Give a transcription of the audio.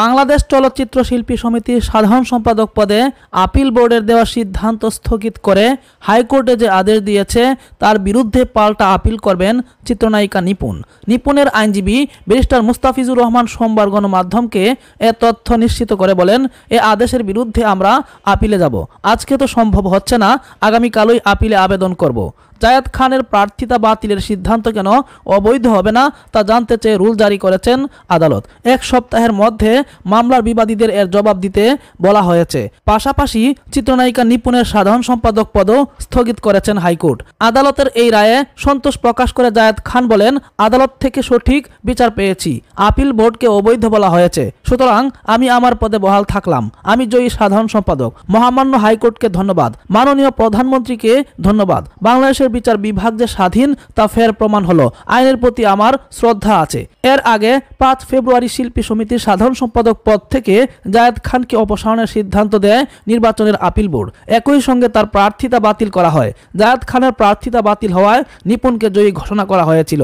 বাংলাদেশ চলচ্চিত্র শিল্পী সমিতির সাধারণ সম্পাদক পদে আপিল বোর্ডের দেওয়া সিদ্ধান্ত স্থগিত করে হাইকোর্টে যে আদেশ দিয়েছে তার বিরুদ্ধে পাল্টা আপিল করবেন চিত্রনায়িকা নিপুণ নিপুণের আইনজীবী ব্যারিস্টার মুস্তাফিজুর রহমান সোমবার গণমাধ্যমকে এ তথ্য নিশ্চিত করে বলেন এ আদেশের বিরুদ্ধে আমরা আপিলে যাব আজকে তো সম্ভব হচ্ছে না আগামীকালই আপিলে আবেদন করব জায়েদ খানের প্রার্থিতা বাতিলের সিদ্ধান্ত কেন অবৈধ হবে না তা জানতে চেয়ে রুল জারি করেছেন আদালত এক সপ্তাহের মধ্যে মামলার বিবাদীদের এর জবাব দিতে বলা হয়েছে পাশাপাশি চিত্রনায়িকা নিপুণের সাধারণ সম্পাদক পদও স্থগিত করেছেন হাইকোর্ট আদালতের এই রায়ে সন্তোষ প্রকাশ করে জায়দ খান বলেন আদালত থেকে সঠিক বিচার পেয়েছি আপিল বোর্ডকে অবৈধ বলা হয়েছে সুতরাং আমি আমার পদে বহাল থাকলাম আমি জয়ী সাধারণ সম্পাদক মহামান্য হাইকোর্টকে ধন্যবাদ মাননীয় প্রধানমন্ত্রীকে ধন্যবাদ বাংলাদেশের বিচার বিভাগ যে স্বাধীন তা ফের প্রমাণ হলো আইনের প্রতি আমার শ্রদ্ধা আছে এর আগে পাঁচ ফেব্রুয়ারি শিল্পী সমিতির সাধারণ সম্পাদক পদ থেকে জায়েদ খানকে অপসারণের সিদ্ধান্ত দেয় নির্বাচনের আপিল বোর্ড একই সঙ্গে তার প্রার্থিতা বাতিল করা হয় জায়দ খানের প্রার্থিতা বাতিল হওয়ায় নিপুণকে জয়ী ঘোষণা করা হয়েছিল